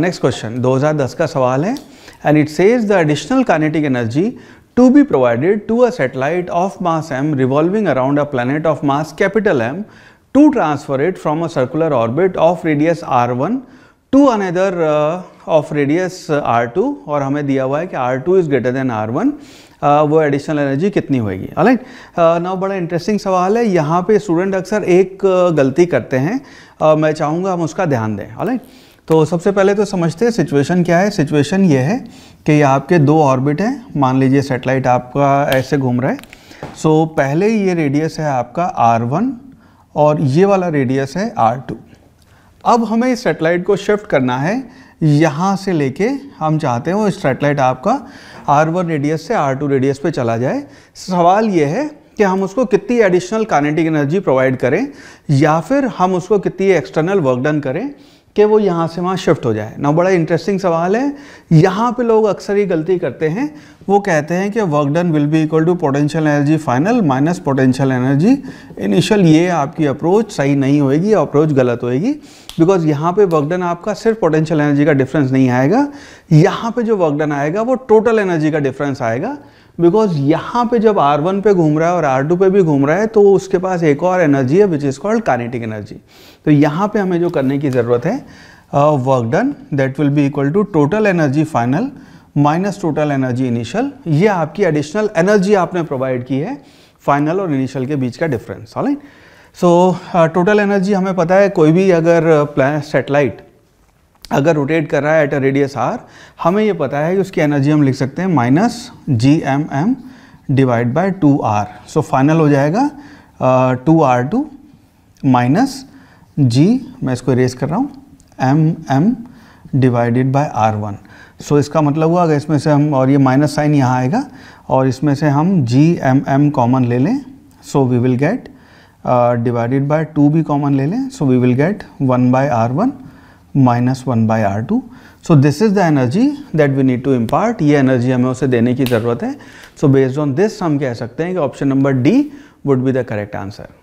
next question 2010 का सवाल है and it says the additional kinetic energy to be provided to a satellite of mass M revolving around a planet of mass capital M to transfer it from a circular orbit of radius R one to another of radius R two और हमें दिया हुआ है कि R two is greater than R one वो additional energy कितनी होगी अलग नाउ बड़ा इंटरेस्टिंग सवाल है यहाँ पे स्टूडेंट अक्सर एक uh, गलती करते हैं uh, मैं चाहूँगा हम उसका ध्यान दें अलाइट तो सबसे पहले तो समझते हैं सिचुएशन क्या है सिचुएशन ये है कि ये आपके दो ऑर्बिट हैं मान लीजिए सेटेलाइट आपका ऐसे घूम रहा है सो so, पहले ये रेडियस है आपका आर और ये वाला रेडियस है आर अब हमें इस सेटेलाइट को शिफ्ट करना है यहाँ से लेके हम चाहते हैं वो सेटेलाइट आपका आर वन रेडियस से आर टू रेडियस पे चला जाए सवाल ये है कि हम उसको कितनी एडिशनल कानेटिक एनर्जी प्रोवाइड करें या फिर हम उसको कितनी एक्सटर्नल वर्क डन करें कि वो यहाँ से वहाँ शिफ्ट हो जाए ना बड़ा इंटरेस्टिंग सवाल है यहाँ पे लोग अक्सर ही गलती करते हैं वो कहते हैं कि work done will be equal to potential energy final minus potential energy initial ये आपकी अप्रोच सही नहीं होएगी अप्रोच गलत होएगी बिकॉज यहाँ पे वर्क डन आपका सिर्फ पोटेंशियल एनर्जी का डिफरेंस नहीं आएगा यहाँ पे जो वर्क डन आएगा वो टोटल एनर्जी का डिफरेंस आएगा बिकॉज यहाँ पे जब R1 पे घूम रहा है और R2 पे भी घूम रहा है तो उसके पास एक और एनर्जी है which is called kinetic energy तो यहाँ पे हमें जो करने की ज़रूरत है work done that will be equal to total energy final minus total energy initial ये आपकी एडिशनल एनर्जी आपने प्रोवाइड की है फाइनल और इनिशियल के बीच का difference alright so total energy हमें पता है कोई भी अगर प्लान uh, सेटेलाइट अगर रोटेट कर रहा है एट अ रेडियस आर हमें ये पता है कि उसकी एनर्जी हम लिख सकते हैं minus G M M divide by two R so final हो जाएगा two R two minus G मैं इसको रेस कर रहा हूँ M M divided by R one so इसका मतलब हुआ अगर इसमें से हम और ये माइनस साइन यहाँ आएगा और इसमें से हम जी एम एम कॉमन ले लें so we will get divided by two भी कॉमन ले लें so we will get one by R one minus one by R two so this is the energy that we need to impart ये एनर्जी हमें उसे देने की ज़रूरत है सो बेस्ड ऑन दिस हम कह सकते हैं कि option number D would be the correct answer